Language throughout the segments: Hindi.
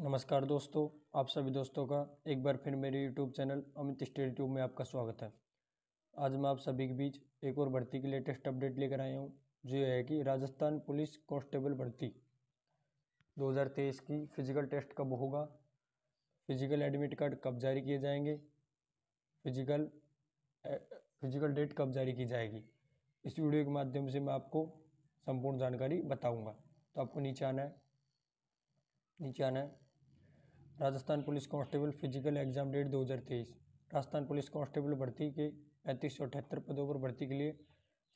नमस्कार दोस्तों आप सभी दोस्तों का एक बार फिर मेरे YouTube channel Amit state tube में आपका स्वागत है आज मैं आप सभी के बीच एक और भर्ती की लेटेस्ट अपडेट लेकर आया हूँ जो है कि राजस्थान पुलिस कांस्टेबल भर्ती 2023 की फिजिकल टेस्ट कब होगा फिजिकल एडमिट कार्ड कब जारी किए जाएंगे फिजिकल फिजिकल डेट कब जारी की जाएगी इस वीडियो के माध्यम से मैं आपको संपूर्ण जानकारी बताऊँगा तो आपको नीचे आना है नीचे आना है Rajasthan police constable physical exam date 2023 Rajasthan police constable भर्ती के पैंतीस सौ अठहत्तर पदों पर भर्ती के लिए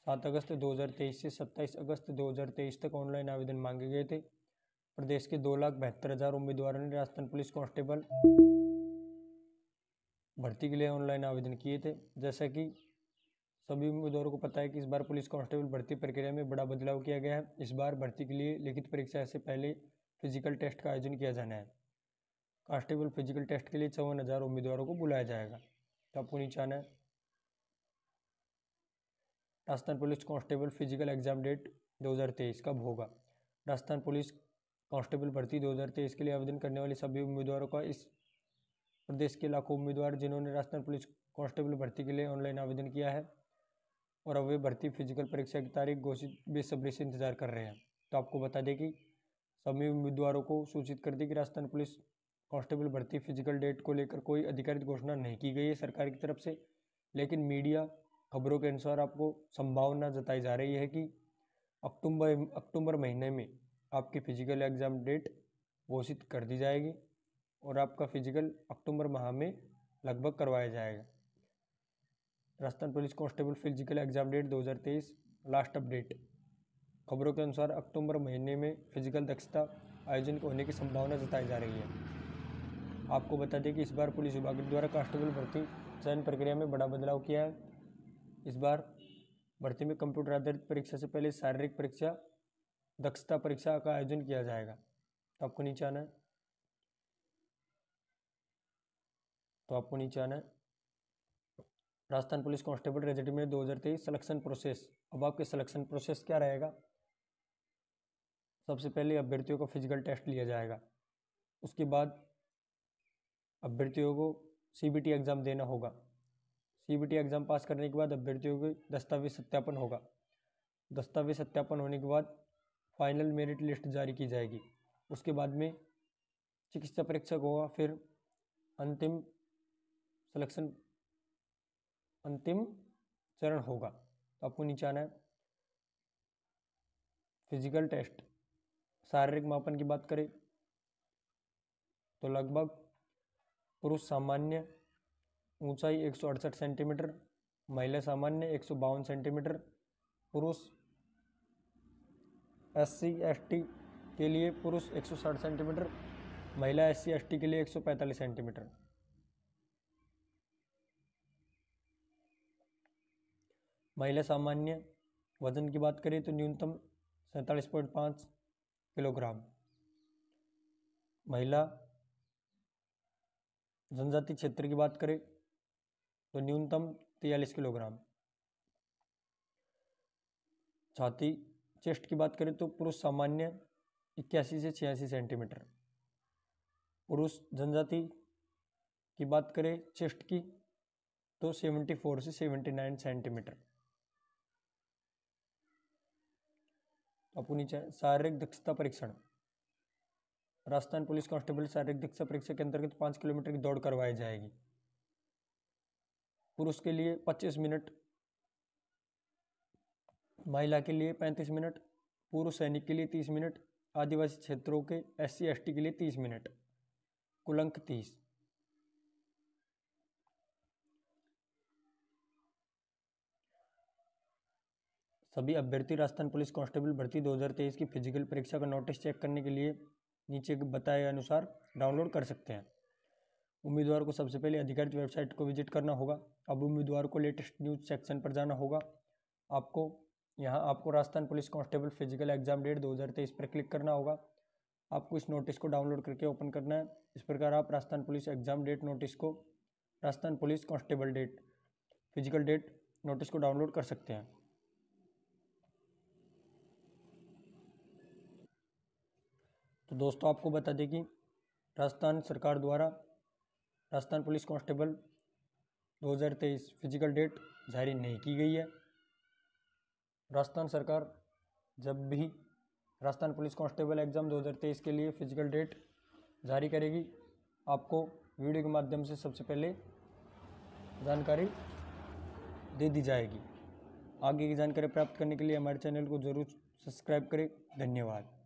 7 अगस्त 2023 से 27 अगस्त 2023 तक ऑनलाइन आवेदन मांगे गए थे प्रदेश के दो लाख बहत्तर हज़ार उम्मीदवारों ने राजस्थान पुलिस कांस्टेबल भर्ती के लिए ऑनलाइन आवेदन किए थे जैसा कि सभी उम्मीदवारों को पता है कि इस बार पुलिस कांस्टेबल भर्ती प्रक्रिया में बड़ा बदलाव किया गया है इस बार भर्ती के लिए लिखित परीक्षा से पहले फिजिकल टेस्ट का आयोजन किया जाना है कांस्टेबल फिजिकल टेस्ट के लिए चौवन हज़ार उम्मीदवारों को बुलाया जाएगा तो आपको नीचे आना है Rajasthan police constable physical exam date 2023 कब होगा राजस्थान पुलिस कांस्टेबल भर्ती 2023 के लिए आवेदन करने वाले सभी उम्मीदवारों का इस प्रदेश के लाखों उम्मीदवार जिन्होंने राजस्थान पुलिस कांस्टेबल भर्ती के लिए ऑनलाइन आवेदन किया है और अब वे भर्ती फिजिकल परीक्षा की तारीख घोषित बेसब्री से इंतजार कर रहे हैं तो आपको बता दें कि सभी उम्मीदवारों को सूचित कर दी कि राजस्थान पुलिस कांस्टेबल भर्ती फिजिकल डेट को लेकर कोई आधिकारिक घोषणा नहीं की गई है सरकार की तरफ से लेकिन मीडिया खबरों के अनुसार आपको संभावना जताई जा रही है कि अक्टूबर अक्टूबर महीने में आपकी फ़िज़िकल एग्ज़ाम डेट घोषित कर दी जाएगी और आपका फ़िज़िकल अक्टूबर माह में लगभग करवाया जाएगा Rajasthan police constable physical exam date 2023 last update खबरों के अनुसार अक्टूबर महीने में फिजिकल दक्षता आयोजन होने की संभावना जताई जा रही है आपको बता दें कि इस बार पुलिस विभाग द्वारा कांस्टेबल भर्ती चयन प्रक्रिया में बड़ा बदलाव किया है इस बार भर्ती में कंप्यूटर आधारित परीक्षा से पहले शारीरिक परीक्षा दक्षता परीक्षा का आयोजन किया जाएगा तो आपको नीचे आना है तो आपको नीचे आना है राजस्थान पुलिस कांस्टेबल हज़ार तेईस सिलेक्शन प्रोसेस अब आपके सिलेक्शन प्रोसेस क्या रहेगा सबसे पहले अभ्यर्थियों का फिजिकल टेस्ट लिया जाएगा उसके बाद अभ्यर्थियों को सीबीटी एग्ज़ाम देना होगा सीबीटी एग्ज़ाम पास करने के बाद अभ्यर्थियों को दस्तावेज सत्यापन होगा दस्तावेज सत्यापन होने के बाद फाइनल मेरिट लिस्ट जारी की जाएगी उसके बाद में चिकित्सा परीक्षक होगा फिर अंतिम सिलेक्शन अंतिम चरण होगा तो आपको नीचे आना है फिजिकल टेस्ट शारीरिक मापन की बात करें तो लगभग पुरुष सामान्य ऊंचाई एक सेंटीमीटर महिला सामान्य एक सेंटीमीटर पुरुष एस सी के लिए पुरुष एक सेंटीमीटर महिला एस सी के लिए एक सेंटीमीटर महिला सामान्य वजन की बात करें तो न्यूनतम सैंतालीस पॉइंट पाँच किलोग्राम महिला जनजाति क्षेत्र की बात करें तो न्यूनतम तेयलिस किलोग्राम छाती चेस्ट की बात करें तो पुरुष सामान्य इक्यासी से छियासी सेंटीमीटर पुरुष जनजाति की बात करें चेस्ट की तो सेवेंटी फोर से सेवेंटी नाइन सेंटीमीटर अपनी शारीरिक दक्षता परीक्षण राजस्थान पुलिस कांस्टेबल शारीरिक दीक्षा परीक्षा के अंतर्गत पाँच किलोमीटर की दौड़ करवाई जाएगी पुरुष के लिए पच्चीस मिनट महिला के लिए पैंतीस मिनट पूर्व सैनिक के लिए तीस मिनट आदिवासी क्षेत्रों के एस सी के लिए तीस मिनट कुलंक तीस सभी अभ्यर्थी राजस्थान पुलिस कांस्टेबल भर्ती 2023 की फिजिकल परीक्षा का नोटिस चेक करने के लिए नीचे बताए अनुसार डाउनलोड कर सकते हैं उम्मीदवार को सबसे पहले अधिकारित वेबसाइट को विजिट करना होगा अब उम्मीदवार को लेटेस्ट न्यूज सेक्शन पर जाना होगा आपको यहाँ आपको Rajasthan police constable physical exam date 2023 पर क्लिक करना होगा आपको इस नोटिस को डाउनलोड करके ओपन करना है इस प्रकार आप Rajasthan police exam date notice को Rajasthan police constable date physical date notice को डाउनलोड कर सकते हैं तो दोस्तों आपको बता दें कि राजस्थान सरकार द्वारा Rajasthan police constable 2023 physical date जारी नहीं की गई है राजस्थान सरकार जब भी राजस्थान पुलिस कांस्टेबल एग्ज़ाम 2023 के लिए फिजिकल डेट जारी करेगी आपको वीडियो के माध्यम से सबसे पहले जानकारी दे दी जाएगी आगे की जानकारी प्राप्त करने के लिए हमारे चैनल को ज़रूर सब्सक्राइब करें धन्यवाद